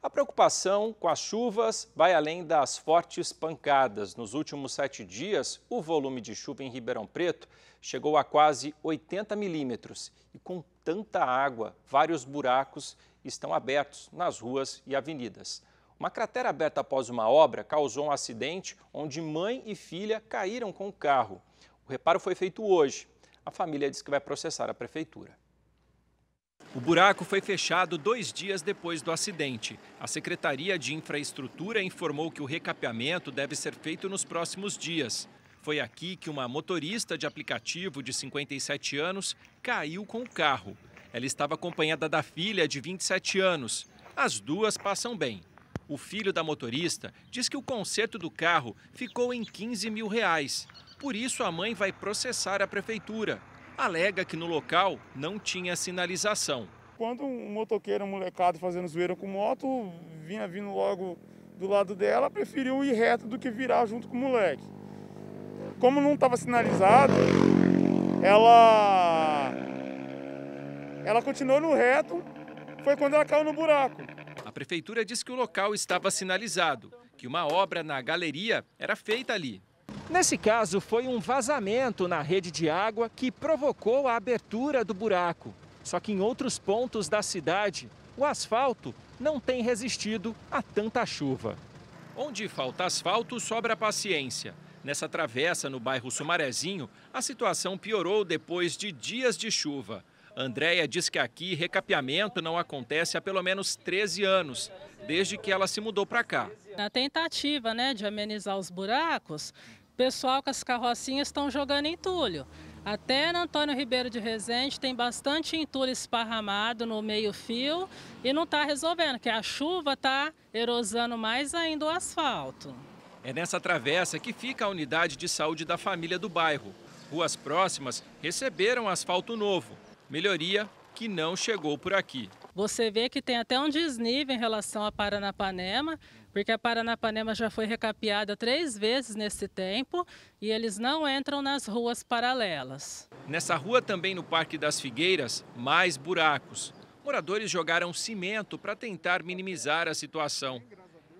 A preocupação com as chuvas vai além das fortes pancadas. Nos últimos sete dias, o volume de chuva em Ribeirão Preto chegou a quase 80 milímetros. E com tanta água, vários buracos estão abertos nas ruas e avenidas. Uma cratera aberta após uma obra causou um acidente onde mãe e filha caíram com o carro. O reparo foi feito hoje. A família diz que vai processar a prefeitura. O buraco foi fechado dois dias depois do acidente. A Secretaria de Infraestrutura informou que o recapeamento deve ser feito nos próximos dias. Foi aqui que uma motorista de aplicativo de 57 anos caiu com o carro. Ela estava acompanhada da filha de 27 anos. As duas passam bem. O filho da motorista diz que o conserto do carro ficou em 15 mil reais. Por isso, a mãe vai processar a prefeitura alega que no local não tinha sinalização. Quando um motoqueiro, um molecado fazendo zoeira com moto, vinha vindo logo do lado dela, preferiu ir reto do que virar junto com o moleque. Como não estava sinalizado, ela ela continuou no reto, foi quando ela caiu no buraco. A prefeitura disse que o local estava sinalizado, que uma obra na galeria era feita ali, Nesse caso, foi um vazamento na rede de água que provocou a abertura do buraco. Só que em outros pontos da cidade, o asfalto não tem resistido a tanta chuva. Onde falta asfalto, sobra paciência. Nessa travessa no bairro Sumarezinho, a situação piorou depois de dias de chuva. Andréia diz que aqui recapeamento não acontece há pelo menos 13 anos, desde que ela se mudou para cá. Na tentativa né, de amenizar os buracos, pessoal com as carrocinhas estão jogando entulho. Até no Antônio Ribeiro de Resende tem bastante entulho esparramado no meio-fio e não está resolvendo, que a chuva está erosando mais ainda o asfalto. É nessa travessa que fica a unidade de saúde da família do bairro. Ruas próximas receberam asfalto novo, melhoria que não chegou por aqui. Você vê que tem até um desnível em relação à Paranapanema, porque a Paranapanema já foi recapeada três vezes nesse tempo e eles não entram nas ruas paralelas. Nessa rua também no Parque das Figueiras, mais buracos. Moradores jogaram cimento para tentar minimizar a situação.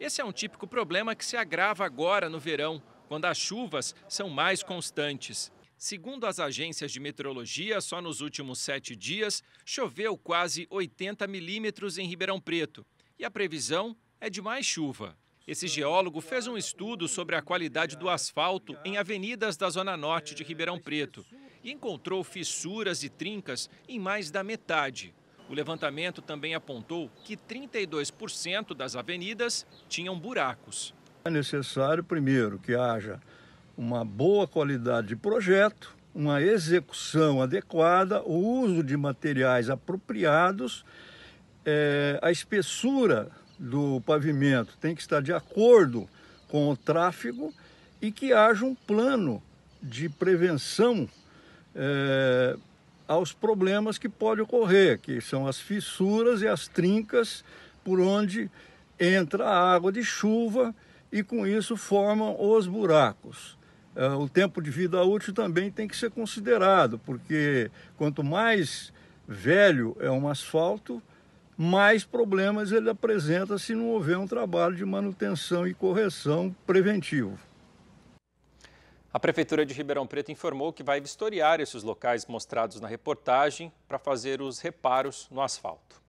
Esse é um típico problema que se agrava agora no verão, quando as chuvas são mais constantes. Segundo as agências de meteorologia, só nos últimos sete dias choveu quase 80 milímetros em Ribeirão Preto e a previsão é de mais chuva. Esse geólogo fez um estudo sobre a qualidade do asfalto em avenidas da zona norte de Ribeirão Preto e encontrou fissuras e trincas em mais da metade. O levantamento também apontou que 32% das avenidas tinham buracos. É necessário, primeiro, que haja uma boa qualidade de projeto, uma execução adequada, o uso de materiais apropriados, é, a espessura do pavimento tem que estar de acordo com o tráfego e que haja um plano de prevenção é, aos problemas que podem ocorrer, que são as fissuras e as trincas por onde entra a água de chuva e com isso formam os buracos. Ah, o tempo de vida útil também tem que ser considerado, porque quanto mais velho é um asfalto, mais problemas ele apresenta se não houver um trabalho de manutenção e correção preventivo. A Prefeitura de Ribeirão Preto informou que vai vistoriar esses locais mostrados na reportagem para fazer os reparos no asfalto.